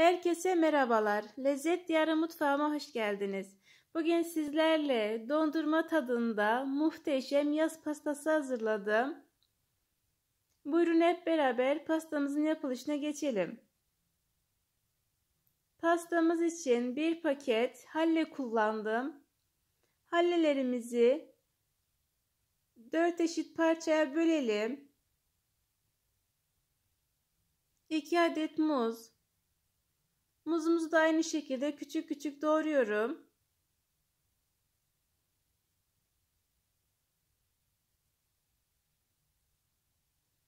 Herkese merhabalar. Lezzet Diyarı mutfağıma hoş geldiniz. Bugün sizlerle dondurma tadında muhteşem yaz pastası hazırladım. Buyurun hep beraber pastamızın yapılışına geçelim. Pastamız için bir paket halle kullandım. Hallelerimizi 4 eşit parçaya bölelim. 2 adet muz, Muzumuzu da aynı şekilde küçük küçük doğruyorum.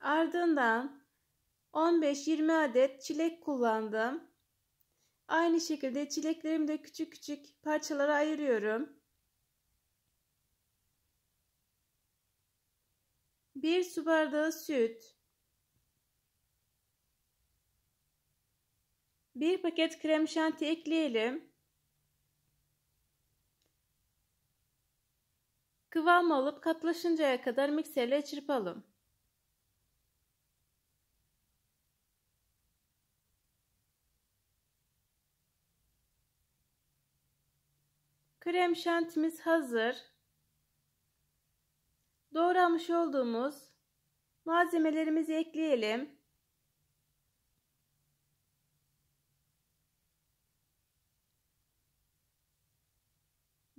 Ardından 15-20 adet çilek kullandım. Aynı şekilde çileklerimi de küçük küçük parçalara ayırıyorum. Bir su bardağı süt, Bir paket krem şanti ekleyelim. Kıvam alıp katlaşıncaya kadar mikserle çırpalım. Krem şantimiz hazır. Doğramış olduğumuz malzemelerimizi ekleyelim.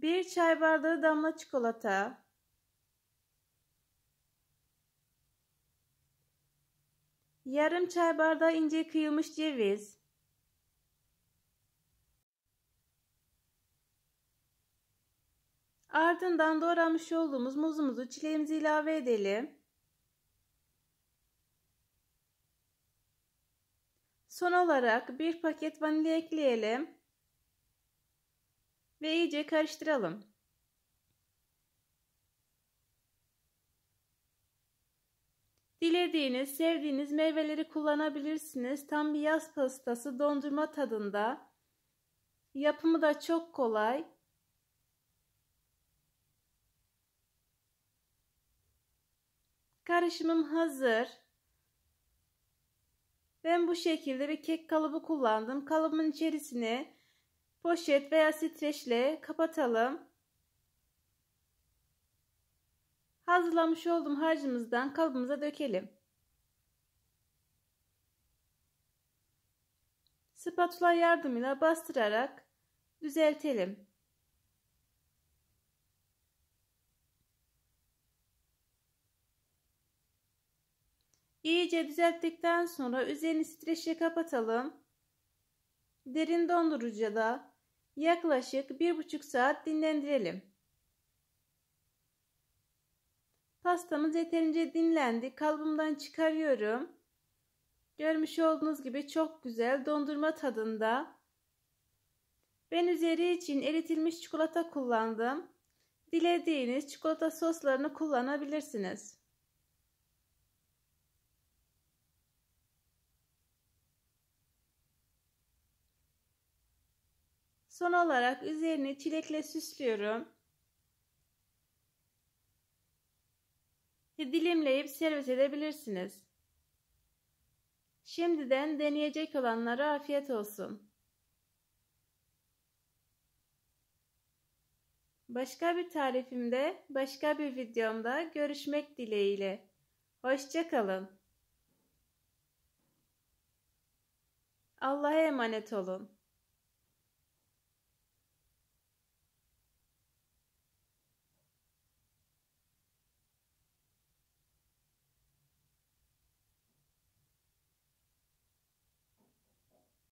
1 çay bardağı damla çikolata, 1 çay bardağı ince kıyılmış ceviz, 1 Ardından doğramış olduğumuz muzumuzu çileğimize ilave edelim. Son olarak bir paket vanilya ekleyelim ve iyice karıştıralım. Dilediğiniz, sevdiğiniz meyveleri kullanabilirsiniz. Tam bir yaz pastası dondurma tadında. Yapımı da çok kolay. Karışımım hazır. Ben bu şekilde bir kek kalıbı kullandım. Kalıbın içerisine poşet veya streçle kapatalım. Hazırlamış olduğum harcımızdan kalıbımıza dökelim. Spatula yardımıyla bastırarak düzeltelim. İyice düzelttikten sonra üzerini streçle kapatalım. Derin dondurucuda yaklaşık bir buçuk saat dinlendirelim. Pastamız yeterince dinlendi. kalbimden çıkarıyorum. Görmüş olduğunuz gibi çok güzel dondurma tadında. Ben üzeri için eritilmiş çikolata kullandım. Dilediğiniz çikolata soslarını kullanabilirsiniz. Son olarak üzerine çilekle süslüyorum. Dilimleyip servis edebilirsiniz. Şimdiden deneyecek olanlara afiyet olsun. Başka bir tarifimde, başka bir videomda görüşmek dileğiyle. Hoşçakalın. Allah'a emanet olun.